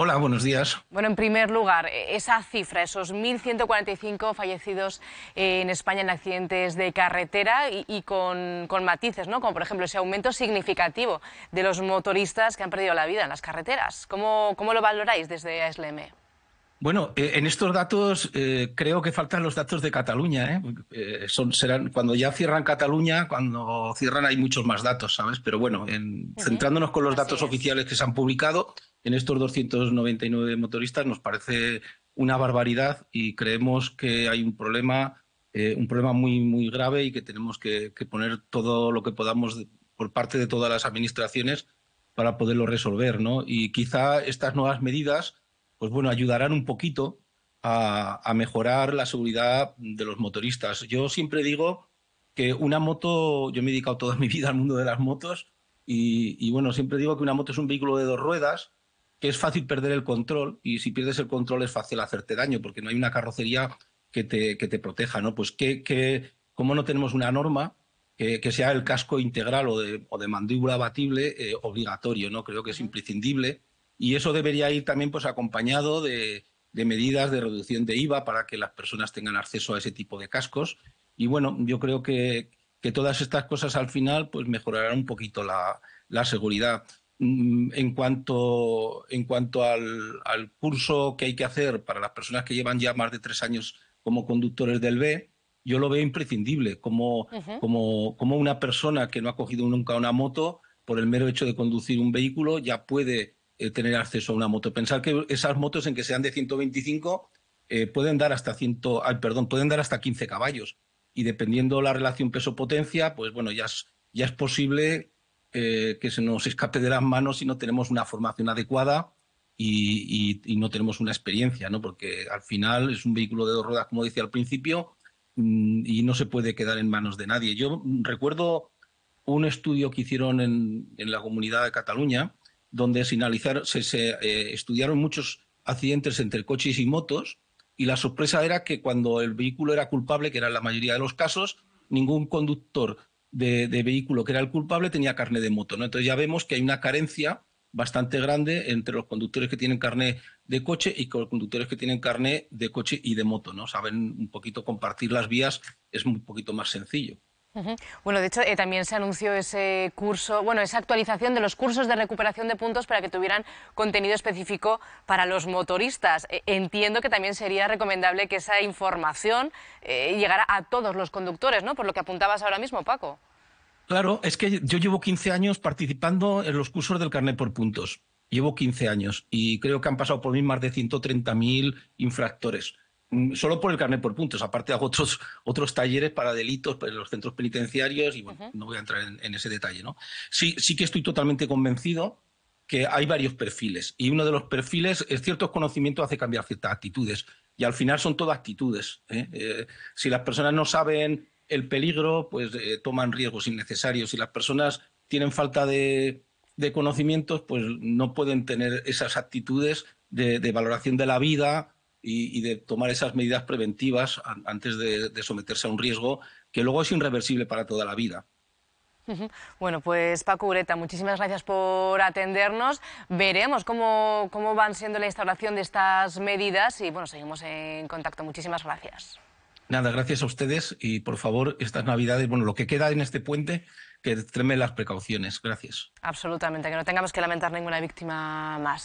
Hola, buenos días. Bueno, en primer lugar, e-, esa cifra, esos 1.145 fallecidos eh, en España en accidentes de carretera y, con, matices, ¿no? Como por ejemplo ese aumento significativo de los motoristas que han perdido la vida en las carreteras. ¿Cómo, cómo lo valoráis desde ASLM? Bueno, eh, en estos datos eh, creo que faltan los datos de Cataluña. son, serán, cuando ya cierran Cataluña, cuando cierran hay muchos más datos, ¿sabes? Pero bueno, centrándonos con los datos oficiales que se han publicado, en estos 299 motoristas nos parece una barbaridad y creemos que hay un problema, eh, un problema muy, muy grave y que tenemos que, poner todo lo que podamos por parte de todas las administraciones para poderlo resolver, ¿no? Y quizá estas nuevas medidas, pues bueno, ayudarán un poquito a, mejorar la seguridad de los motoristas. Yo siempre digo que una moto, yo me he dedicado toda mi vida al mundo de las motos, y, y, bueno, siempre digo que una moto es un vehículo de dos ruedas que es fácil perder el control y si pierdes el control es fácil hacerte daño porque no hay una carrocería que te, proteja, ¿no? Pues que, como no tenemos una norma que, sea el casco integral o de, mandíbula abatible eh, obligatorio, ¿no? Creo que es imprescindible y eso debería ir también pues acompañado de, medidas de reducción de IVA para que las personas tengan acceso a ese tipo de cascos y bueno, yo creo que, todas estas cosas al final pues mejorarán un poquito la, la seguridad. Mm, en cuanto, en cuanto al, curso que hay que hacer para las personas que llevan ya más de tres años como conductores del B, yo lo veo imprescindible, como, una persona que no ha cogido nunca una moto, por el mero hecho de conducir un vehículo, ya puede eh, tener acceso a una moto. Pensar que esas motos, en que sean de 125, eh, pueden dar hasta 100, perdón, pueden dar hasta 15 caballos. Y dependiendo la relación peso-potencia, pues bueno, ya ya es posible eh, que se nos escape de las manos si no tenemos una formación adecuada y, no tenemos una experiencia, ¿no? Porque al final es un vehículo de dos ruedas, como decía al principio, mm, y no se puede quedar en manos de nadie. Yo recuerdo un estudio que hicieron en, la comunidad de Cataluña, donde se, se, eh, estudiaron muchos accidentes entre coches y motos, y la sorpresa era que cuando el vehículo era culpable, que era la mayoría de los casos, ningún conductor de, vehículo que era el culpable tenía carne de moto. ¿no? Entonces ya vemos que hay una carencia bastante grande entre los conductores que tienen carne de coche y los conductores que tienen carne de coche y de moto, ¿no? Saben un poquito compartir las vías, es un poquito más sencillo. Bueno, de hecho, eh, también se anunció ese curso, bueno, esa actualización de los cursos de recuperación de puntos para que tuvieran contenido específico para los motoristas. Eh, entiendo que también sería recomendable que esa información eh, llegara a todos los conductores, ¿no? Por lo que apuntabas ahora mismo, Paco. Claro, es que yo llevo 15 años participando en los cursos del carnet por puntos. Llevo 15 años y creo que han pasado por mí más de 130.000 infractores. Mm, solo por el carnet por puntos. Aparte hago otros, otros talleres para delitos para pues, los centros penitenciarios y bueno, no voy a entrar en, ese detalle. ¿no? Sí, sí que estoy totalmente convencido que hay varios perfiles y uno de los perfiles es ciertos conocimientos hace cambiar ciertas actitudes y al final son todas actitudes. ¿eh? Eh, si las personas no saben el peligro, pues eh, toman riesgos innecesarios. Si las personas tienen falta de, conocimientos, pues no pueden tener esas actitudes de, de valoración de la vida, y, de tomar esas medidas preventivas antes de, someterse a un riesgo que luego es irreversible para toda la vida. Bueno, pues Paco Ureta, muchísimas gracias por atendernos. Veremos cómo, cómo, van siendo la instalación de estas medidas y bueno, seguimos en contacto. Muchísimas gracias. Nada, gracias a ustedes y por favor, estas navidades, bueno, lo que queda en este puente, que tremen las precauciones. Gracias. Absolutamente, que no tengamos que lamentar ninguna víctima más.